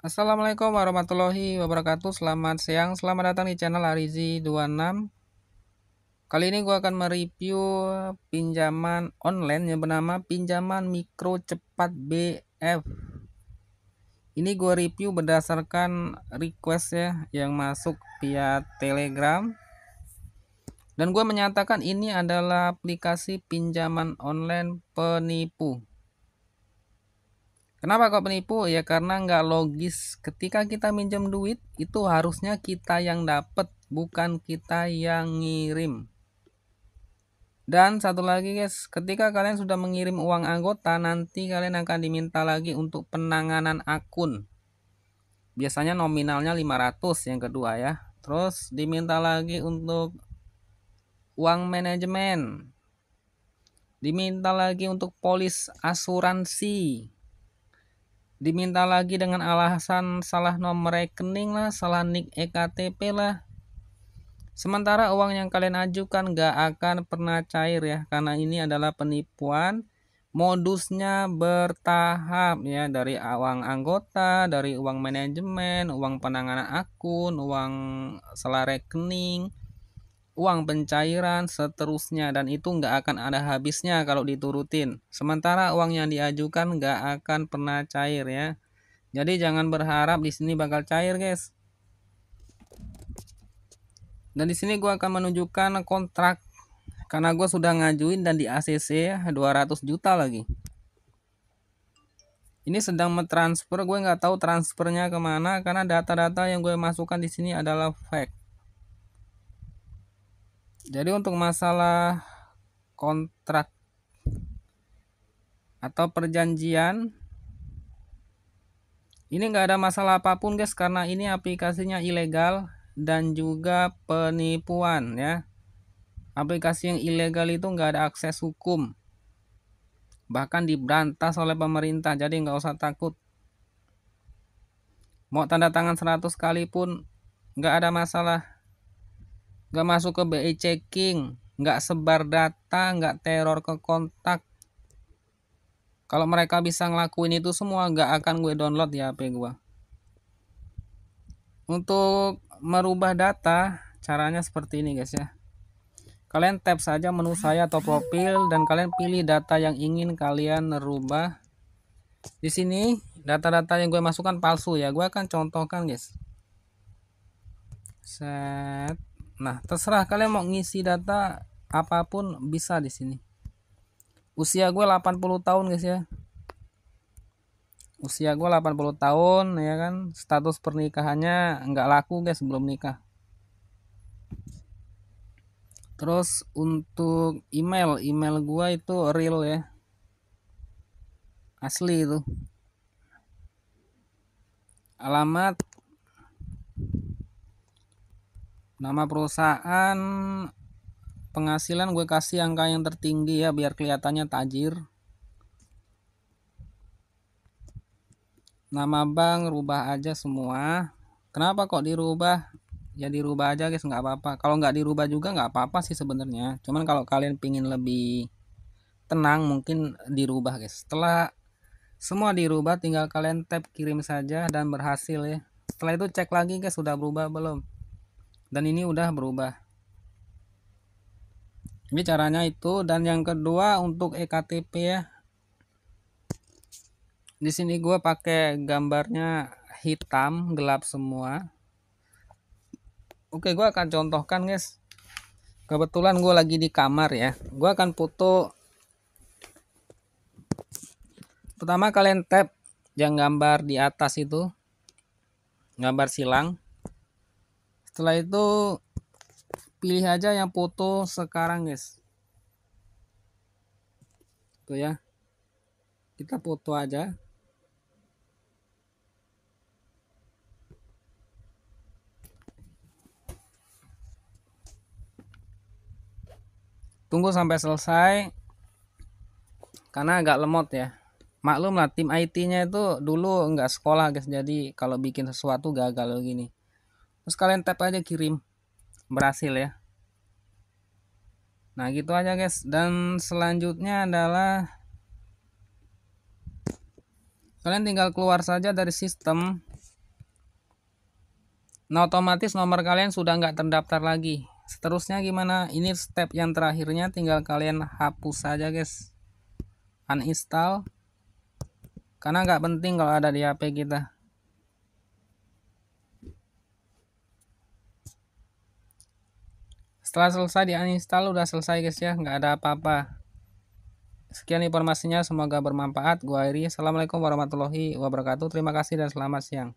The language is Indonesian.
Assalamualaikum warahmatullahi wabarakatuh Selamat siang, selamat datang di channel Arizi26 Kali ini gue akan mereview pinjaman online yang bernama pinjaman mikro cepat BF Ini gue review berdasarkan request ya yang masuk via telegram Dan gue menyatakan ini adalah aplikasi pinjaman online penipu Kenapa kok penipu? Ya karena nggak logis. Ketika kita minjem duit, itu harusnya kita yang dapat, bukan kita yang ngirim. Dan satu lagi guys, ketika kalian sudah mengirim uang anggota, nanti kalian akan diminta lagi untuk penanganan akun. Biasanya nominalnya 500 yang kedua ya. Terus diminta lagi untuk uang manajemen. Diminta lagi untuk polis asuransi diminta lagi dengan alasan salah nomor rekening lah, salah nik EKTP lah. Sementara uang yang kalian ajukan gak akan pernah cair ya, karena ini adalah penipuan. Modusnya bertahap ya, dari uang anggota, dari uang manajemen, uang penanganan akun, uang salah rekening, uang pencairan, seterusnya dan itu nggak akan ada habisnya kalau diturutin. Sementara uang yang diajukan nggak akan pernah cair ya. Jadi jangan berharap di sini bakal cair guys. Dan di sini gua akan menunjukkan kontrak karena gue sudah ngajuin dan di ACC 200 juta lagi. Ini sedang mentransfer, gue nggak tahu transfernya kemana karena data-data yang gue masukkan di sini adalah fake jadi untuk masalah kontrak atau perjanjian ini nggak ada masalah apapun guys karena ini aplikasinya ilegal dan juga penipuan ya aplikasi yang ilegal itu nggak ada akses hukum bahkan diberantas oleh pemerintah jadi nggak usah takut mau tanda tangan 100 kali pun nggak ada masalah nggak masuk ke BI checking nggak sebar data nggak teror ke kontak kalau mereka bisa ngelakuin itu semua nggak akan gue download ya HP gue untuk merubah data caranya seperti ini guys ya kalian tap saja menu saya atau profil dan kalian pilih data yang ingin kalian rubah di sini data-data yang gue masukkan palsu ya gue akan contohkan guys set Nah, terserah kalian mau ngisi data apapun bisa di sini. Usia gue 80 tahun guys ya. Usia gue 80 tahun ya kan. Status pernikahannya nggak laku guys belum nikah. Terus untuk email, email gue itu real ya. Asli itu. Alamat nama perusahaan penghasilan gue kasih angka yang tertinggi ya biar kelihatannya tajir nama bank rubah aja semua kenapa kok dirubah ya dirubah aja guys nggak apa-apa kalau nggak dirubah juga nggak apa-apa sih sebenarnya cuman kalau kalian pingin lebih tenang mungkin dirubah guys setelah semua dirubah tinggal kalian tap kirim saja dan berhasil ya setelah itu cek lagi guys sudah berubah belum dan ini udah berubah ini caranya itu dan yang kedua untuk ektp ya di sini gue pakai gambarnya hitam gelap semua oke gue akan contohkan guys kebetulan gue lagi di kamar ya gue akan foto pertama kalian tap yang gambar di atas itu gambar silang setelah itu pilih aja yang foto sekarang guys tuh ya kita foto aja tunggu sampai selesai karena agak lemot ya maklum lah tim IT nya itu dulu nggak sekolah guys jadi kalau bikin sesuatu gagal gini terus kalian tap aja kirim berhasil ya nah gitu aja guys dan selanjutnya adalah kalian tinggal keluar saja dari sistem nah otomatis nomor kalian sudah nggak terdaftar lagi seterusnya gimana ini step yang terakhirnya tinggal kalian hapus saja guys uninstall karena nggak penting kalau ada di HP kita setelah selesai di uninstall udah selesai guys ya nggak ada apa-apa sekian informasinya semoga bermanfaat gua Iri Assalamualaikum warahmatullahi wabarakatuh terima kasih dan selamat siang